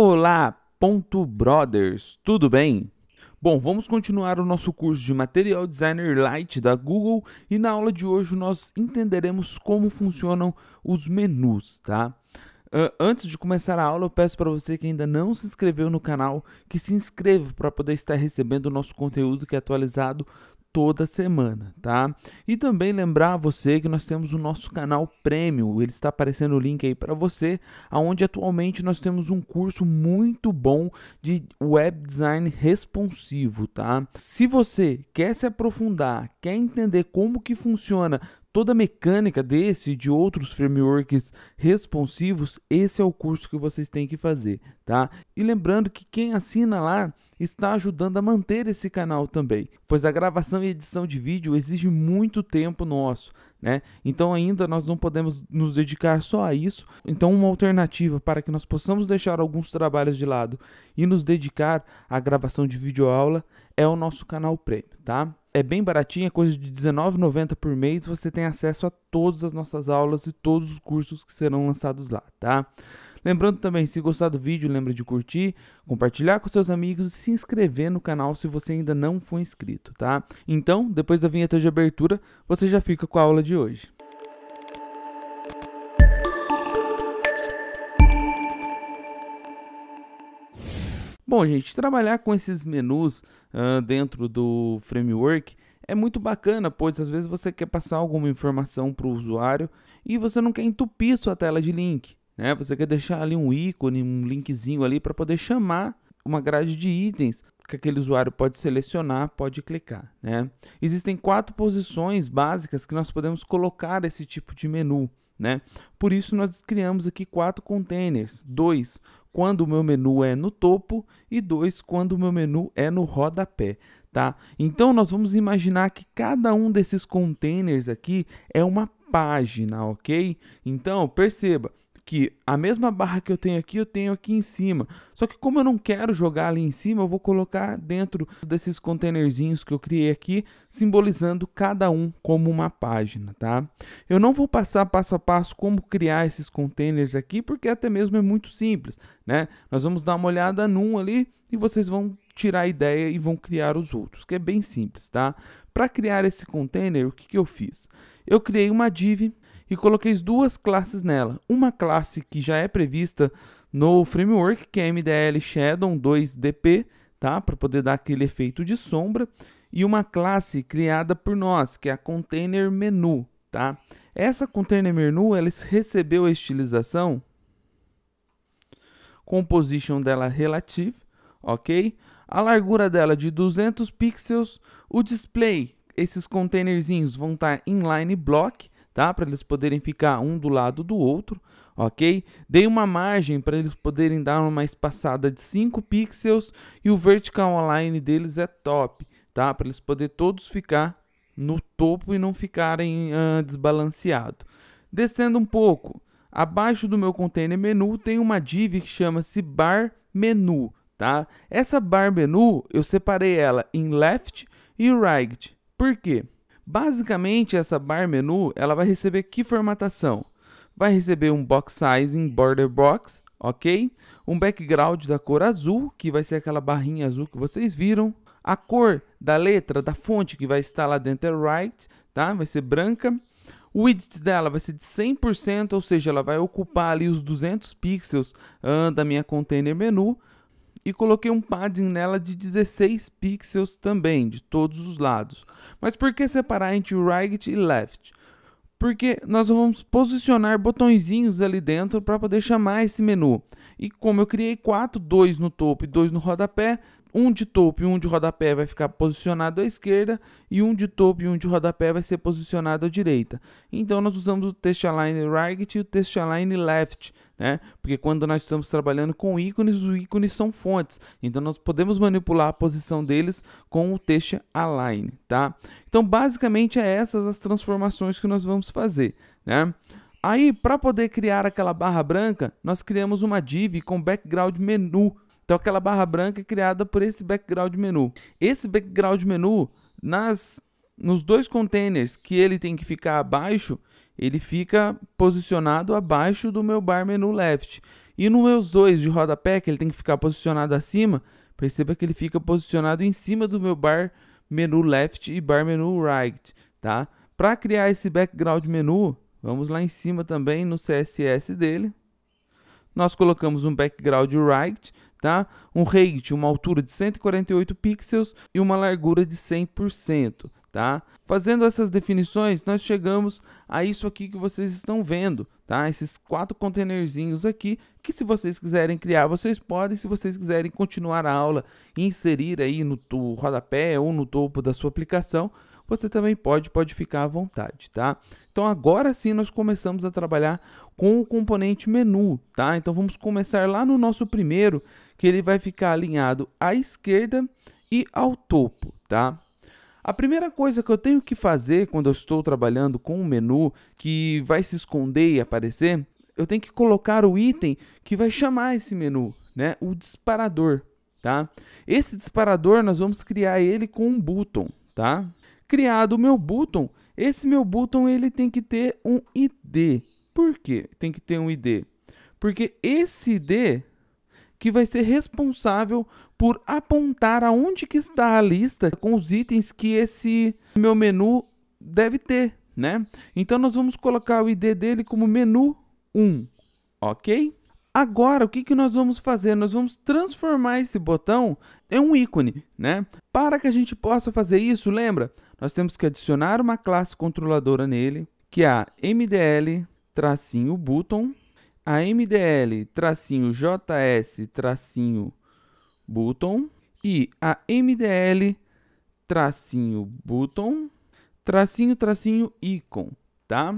Olá, ponto brothers, tudo bem? Bom, vamos continuar o nosso curso de Material Designer Lite da Google e na aula de hoje nós entenderemos como funcionam os menus, tá? antes de começar a aula, eu peço para você que ainda não se inscreveu no canal, que se inscreva para poder estar recebendo o nosso conteúdo que é atualizado toda semana, tá? E também lembrar você que nós temos o nosso canal Premium, ele está aparecendo o link aí para você, aonde atualmente nós temos um curso muito bom de web design responsivo, tá? Se você quer se aprofundar, quer entender como que funciona toda a mecânica desse e de outros frameworks responsivos, esse é o curso que vocês têm que fazer, tá? E lembrando que quem assina lá está ajudando a manter esse canal também, pois a gravação e edição de vídeo exige muito tempo nosso, né? Então ainda nós não podemos nos dedicar só a isso. Então uma alternativa para que nós possamos deixar alguns trabalhos de lado e nos dedicar à gravação de vídeo aula é o nosso canal prêmio, tá? é bem baratinha, coisa de R$19,90 por mês. Você tem acesso a todas as nossas aulas e todos os cursos que serão lançados lá, tá? Lembrando também, se gostar do vídeo, lembra de curtir, compartilhar com seus amigos e se inscrever no canal se você ainda não for inscrito, tá? Então, depois da vinheta de abertura, você já fica com a aula de hoje. Bom, gente, trabalhar com esses menus uh, dentro do framework é muito bacana, pois às vezes você quer passar alguma informação para o usuário e você não quer entupir sua tela de link, né? Você quer deixar ali um ícone, um linkzinho ali para poder chamar uma grade de itens que aquele usuário pode selecionar, pode clicar, né? Existem quatro posições básicas que nós podemos colocar esse tipo de menu, né? Por isso nós criamos aqui quatro containers, dois quando o meu menu é no topo e 2 quando o meu menu é no rodapé. Tá? Então nós vamos imaginar que cada um desses containers aqui é uma página, ok? Então perceba, que a mesma barra que eu tenho aqui, eu tenho aqui em cima. Só que como eu não quero jogar ali em cima, eu vou colocar dentro desses containerzinhos que eu criei aqui, simbolizando cada um como uma página, tá? Eu não vou passar passo a passo como criar esses containers aqui, porque até mesmo é muito simples, né? Nós vamos dar uma olhada num ali e vocês vão tirar a ideia e vão criar os outros, que é bem simples, tá? Para criar esse container, o que, que eu fiz? Eu criei uma div e coloquei duas classes nela. Uma classe que já é prevista no framework, que é MDL Shadow 2DP, tá? para poder dar aquele efeito de sombra, e uma classe criada por nós, que é a Container Menu. Tá? Essa Container Menu ela recebeu a estilização composition dela relative, ok? A largura dela de 200 pixels, o display, esses containerzinhos vão estar tá inline block, tá? Para eles poderem ficar um do lado do outro, ok? Dei uma margem para eles poderem dar uma espaçada de 5 pixels e o vertical align deles é top, tá? Para eles poderem todos ficar no topo e não ficarem uh, desbalanceados. Descendo um pouco, abaixo do meu container menu tem uma div que chama-se bar menu, tá? Essa bar menu eu separei ela em left e right. Por quê? Basicamente, essa bar menu ela vai receber que formatação? Vai receber um box sizing border box, ok? Um background da cor azul, que vai ser aquela barrinha azul que vocês viram. A cor da letra, da fonte que vai estar lá dentro é right, tá? Vai ser branca. O widget dela vai ser de 100%, ou seja, ela vai ocupar ali os 200 pixels uh, da minha container menu e coloquei um padding nela de 16 pixels também, de todos os lados. Mas por que separar entre right e left? Porque nós vamos posicionar botõezinhos ali dentro para poder chamar esse menu. E como eu criei 4, 2 no topo e 2 no rodapé, um de topo e um de rodapé vai ficar posicionado à esquerda e um de topo e um de rodapé vai ser posicionado à direita. Então nós usamos o text align right e o text align left, né? Porque quando nós estamos trabalhando com ícones, os ícones são fontes. Então nós podemos manipular a posição deles com o text align, tá? Então basicamente é essas as transformações que nós vamos fazer, né? Aí, para poder criar aquela barra branca, nós criamos uma div com background menu, então aquela barra branca é criada por esse background menu. Esse background menu, nas, nos dois containers que ele tem que ficar abaixo, ele fica posicionado abaixo do meu bar menu left. E nos meus dois de rodapé, que ele tem que ficar posicionado acima, perceba que ele fica posicionado em cima do meu bar menu left e bar menu right, tá? Para criar esse background menu, vamos lá em cima também no CSS dele. Nós colocamos um background right, tá? Um rate de uma altura de 148 pixels e uma largura de 100%, tá? Fazendo essas definições, nós chegamos a isso aqui que vocês estão vendo, tá? Esses quatro containerzinhos aqui, que se vocês quiserem criar, vocês podem, se vocês quiserem continuar a aula inserir aí no rodapé ou no topo da sua aplicação, você também pode, pode ficar à vontade, tá? Então agora sim nós começamos a trabalhar com o componente menu, tá? Então vamos começar lá no nosso primeiro, que ele vai ficar alinhado à esquerda e ao topo, tá? A primeira coisa que eu tenho que fazer quando eu estou trabalhando com um menu que vai se esconder e aparecer, eu tenho que colocar o item que vai chamar esse menu, né? O disparador, tá? Esse disparador nós vamos criar ele com um button, tá? criado o meu button, esse meu button ele tem que ter um ID. Por que tem que ter um ID? Porque esse ID que vai ser responsável por apontar aonde que está a lista com os itens que esse meu menu deve ter, né? Então nós vamos colocar o ID dele como menu 1, ok? Agora, o que, que nós vamos fazer? Nós vamos transformar esse botão em um ícone, né? Para que a gente possa fazer isso, lembra? nós temos que adicionar uma classe controladora nele, que é a MDL button, a MDL JS button e a MDL button tracinho tracinho icon, tá?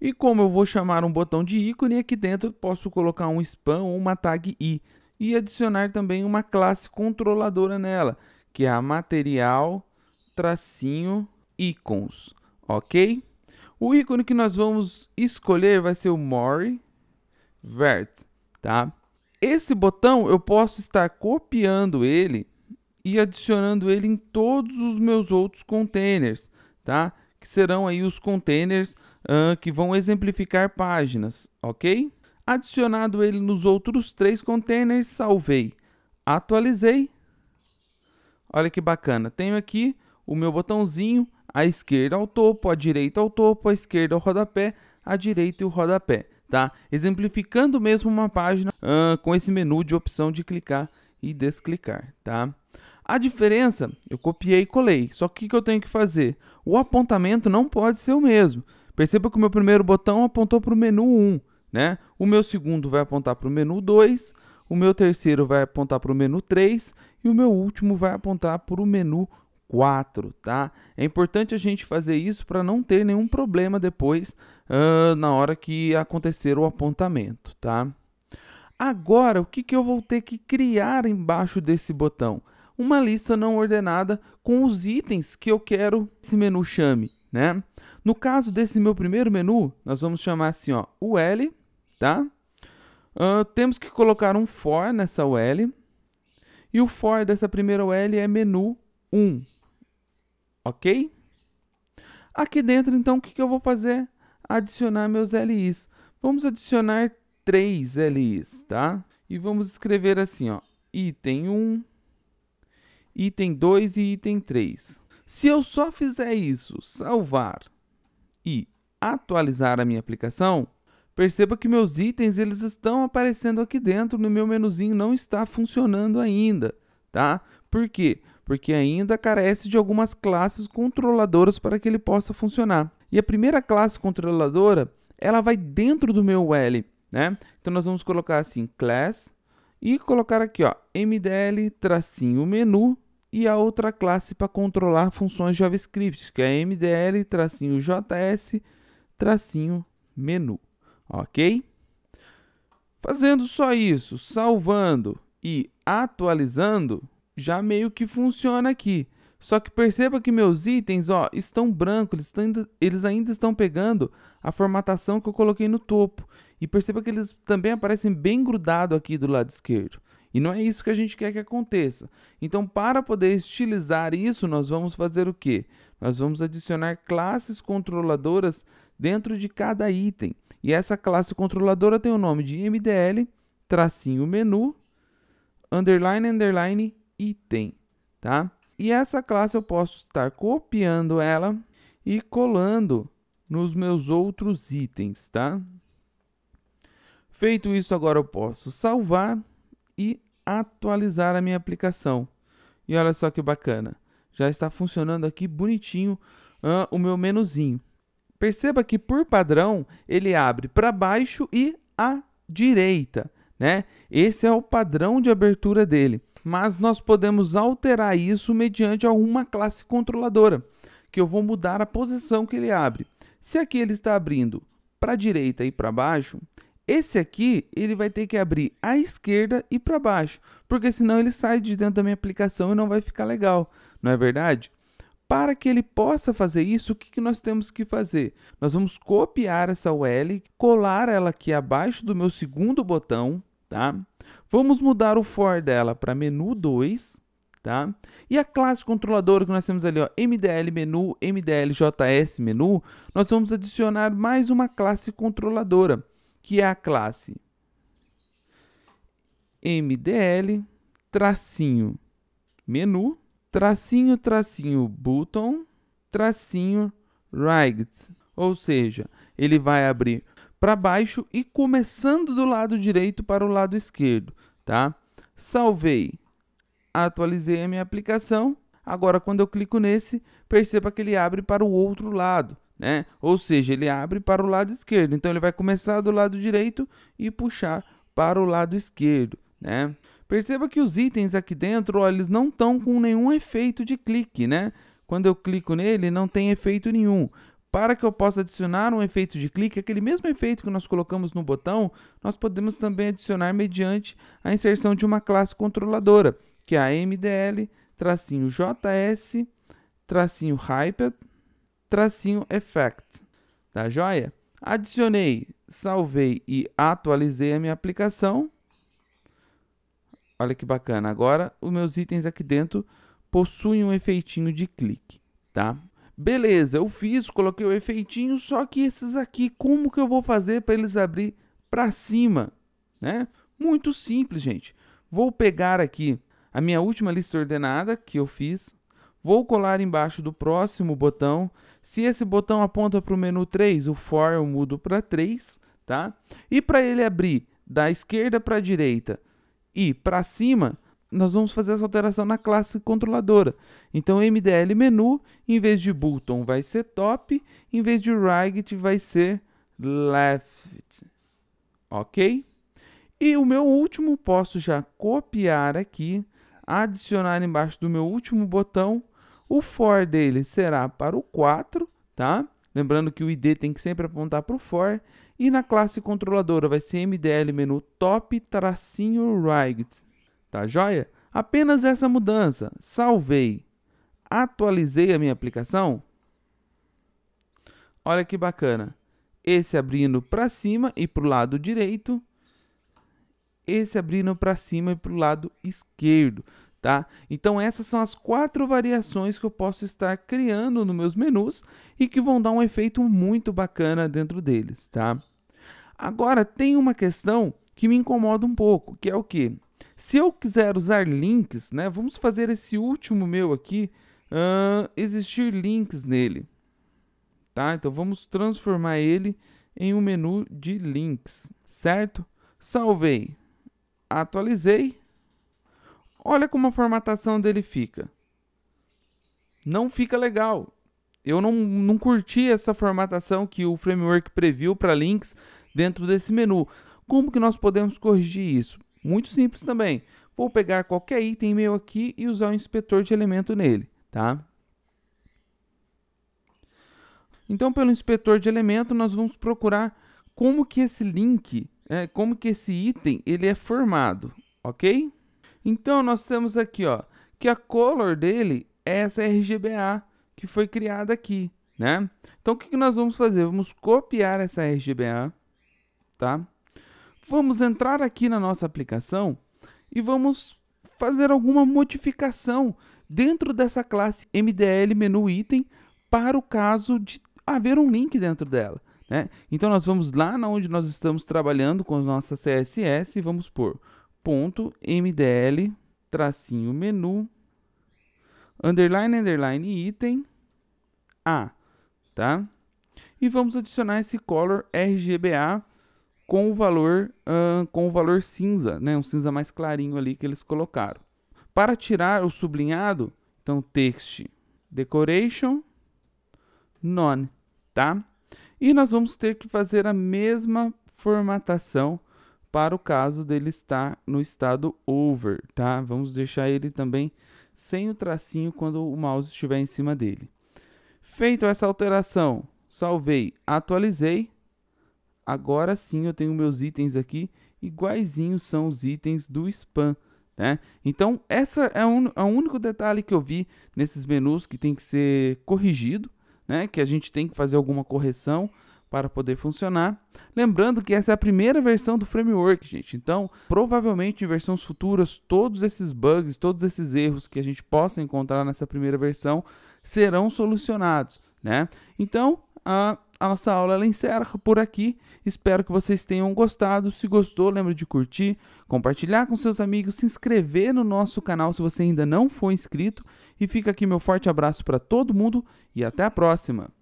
E como eu vou chamar um botão de ícone, aqui dentro posso colocar um span ou uma tag i e adicionar também uma classe controladora nela, que é a material tracinho ícones, ok? O ícone que nós vamos escolher vai ser o More Vert, tá? Esse botão eu posso estar copiando ele e adicionando ele em todos os meus outros containers, tá? Que serão aí os containers uh, que vão exemplificar páginas, ok? Adicionado ele nos outros três containers, salvei, atualizei. Olha que bacana, tenho aqui o meu botãozinho, à esquerda ao topo, à direita ao topo, à esquerda ao rodapé, à direita e o rodapé, tá? Exemplificando mesmo uma página uh, com esse menu de opção de clicar e desclicar, tá? A diferença, eu copiei e colei, só que o que eu tenho que fazer? O apontamento não pode ser o mesmo. Perceba que o meu primeiro botão apontou para o menu 1, né? O meu segundo vai apontar para o menu 2, o meu terceiro vai apontar para o menu 3 e o meu último vai apontar para o menu 4, tá? É importante a gente fazer isso para não ter nenhum problema depois uh, na hora que acontecer o apontamento, tá? Agora, o que, que eu vou ter que criar embaixo desse botão? Uma lista não ordenada com os itens que eu quero que esse menu chame, né? No caso desse meu primeiro menu, nós vamos chamar assim, ó, UL, tá? Uh, temos que colocar um for nessa UL. E o for dessa primeira UL é menu 1, ok? Aqui dentro, então, o que, que eu vou fazer? Adicionar meus LIs. Vamos adicionar três LIs, tá? E vamos escrever assim, ó, item 1, item 2 e item 3. Se eu só fizer isso, salvar e atualizar a minha aplicação, perceba que meus itens eles estão aparecendo aqui dentro no meu menuzinho, não está funcionando ainda, tá? Por quê? porque ainda carece de algumas classes controladoras para que ele possa funcionar. E a primeira classe controladora, ela vai dentro do meu UL, né? Então nós vamos colocar assim, class, e colocar aqui, ó, mdl, tracinho, menu, e a outra classe para controlar funções JavaScript, que é mdl, tracinho, js, tracinho, menu, ok? Fazendo só isso, salvando e atualizando, já meio que funciona aqui. Só que perceba que meus itens ó, estão brancos, eles, estão, eles ainda estão pegando a formatação que eu coloquei no topo. E perceba que eles também aparecem bem grudados aqui do lado esquerdo. E não é isso que a gente quer que aconteça. Então, para poder estilizar isso, nós vamos fazer o quê? Nós vamos adicionar classes controladoras dentro de cada item. E essa classe controladora tem o nome de MDL, tracinho menu, underline, underline, item, tá? E essa classe eu posso estar copiando ela e colando nos meus outros itens, tá? Feito isso, agora eu posso salvar e atualizar a minha aplicação. E olha só que bacana, já está funcionando aqui bonitinho uh, o meu menuzinho. Perceba que por padrão ele abre para baixo e à direita, né? Esse é o padrão de abertura dele mas nós podemos alterar isso mediante alguma classe controladora, que eu vou mudar a posição que ele abre. Se aqui ele está abrindo para a direita e para baixo, esse aqui ele vai ter que abrir à esquerda e para baixo, porque senão ele sai de dentro da minha aplicação e não vai ficar legal, não é verdade? Para que ele possa fazer isso, o que, que nós temos que fazer? Nós vamos copiar essa UL, colar ela aqui abaixo do meu segundo botão, tá? Vamos mudar o for dela para menu 2, tá? E a classe controladora que nós temos ali, ó, MDL menu, MDLJS menu, nós vamos adicionar mais uma classe controladora, que é a classe MDL tracinho menu, tracinho tracinho button, tracinho right, ou seja, ele vai abrir para baixo e começando do lado direito para o lado esquerdo, tá? Salvei, atualizei a minha aplicação. Agora, quando eu clico nesse, perceba que ele abre para o outro lado, né? Ou seja, ele abre para o lado esquerdo. Então, ele vai começar do lado direito e puxar para o lado esquerdo, né? Perceba que os itens aqui dentro, ó, eles não estão com nenhum efeito de clique, né? Quando eu clico nele, não tem efeito nenhum. Para que eu possa adicionar um efeito de clique, aquele mesmo efeito que nós colocamos no botão, nós podemos também adicionar mediante a inserção de uma classe controladora, que é a MDL, tracinho JS, tracinho Hyped, tracinho Effect. Tá joia? Adicionei, salvei e atualizei a minha aplicação. Olha que bacana. Agora, os meus itens aqui dentro possuem um efeitinho de clique, tá? Beleza, eu fiz, coloquei o efeitinho, só que esses aqui, como que eu vou fazer para eles abrir para cima? Né? Muito simples, gente. Vou pegar aqui a minha última lista ordenada que eu fiz, vou colar embaixo do próximo botão. Se esse botão aponta para o menu 3, o for eu mudo para 3, tá? E para ele abrir da esquerda para a direita e para cima, nós vamos fazer essa alteração na classe controladora. Então, MDL menu, em vez de button, vai ser top, em vez de right, vai ser left. Ok? E o meu último, posso já copiar aqui, adicionar embaixo do meu último botão. O for dele será para o 4, tá? Lembrando que o ID tem que sempre apontar para o for. E na classe controladora vai ser MDL menu top tracinho right. Tá joia? Apenas essa mudança. Salvei. Atualizei a minha aplicação. Olha que bacana. Esse abrindo para cima e para o lado direito. Esse abrindo para cima e para o lado esquerdo. Tá? Então essas são as quatro variações que eu posso estar criando nos meus menus e que vão dar um efeito muito bacana dentro deles. Tá? Agora tem uma questão que me incomoda um pouco, que é o que? Se eu quiser usar links, né, vamos fazer esse último meu aqui uh, existir links nele. Tá? Então vamos transformar ele em um menu de links, certo? Salvei, atualizei. Olha como a formatação dele fica. Não fica legal. Eu não, não curti essa formatação que o framework previu para links dentro desse menu. Como que nós podemos corrigir isso? Muito simples também. Vou pegar qualquer item meu aqui e usar o inspetor de elemento nele, tá? Então, pelo inspetor de elemento, nós vamos procurar como que esse link, é, como que esse item, ele é formado, ok? Então, nós temos aqui, ó, que a color dele é essa RGBA que foi criada aqui, né? Então, o que, que nós vamos fazer? Vamos copiar essa RGBA, tá? vamos entrar aqui na nossa aplicação e vamos fazer alguma modificação dentro dessa classe MDL menu item para o caso de haver um link dentro dela. Né? Então nós vamos lá na onde nós estamos trabalhando com a nossa CSS e vamos por ponto MDL tracinho menu underline underline item a, tá? E vamos adicionar esse color RGBA com o valor uh, com o valor cinza, né, um cinza mais clarinho ali que eles colocaram. Para tirar o sublinhado, então text decoration none, tá? E nós vamos ter que fazer a mesma formatação para o caso dele estar no estado over, tá? Vamos deixar ele também sem o tracinho quando o mouse estiver em cima dele. Feito essa alteração, salvei, atualizei agora sim eu tenho meus itens aqui, iguaizinhos são os itens do spam. Né? Então, essa é, um, é o único detalhe que eu vi nesses menus que tem que ser corrigido, né? que a gente tem que fazer alguma correção para poder funcionar. Lembrando que essa é a primeira versão do framework, gente. Então, provavelmente em versões futuras, todos esses bugs, todos esses erros que a gente possa encontrar nessa primeira versão serão solucionados, né? Então, a, a nossa aula ela encerra por aqui. Espero que vocês tenham gostado. Se gostou, lembre de curtir, compartilhar com seus amigos, se inscrever no nosso canal se você ainda não for inscrito. E fica aqui meu forte abraço para todo mundo e até a próxima!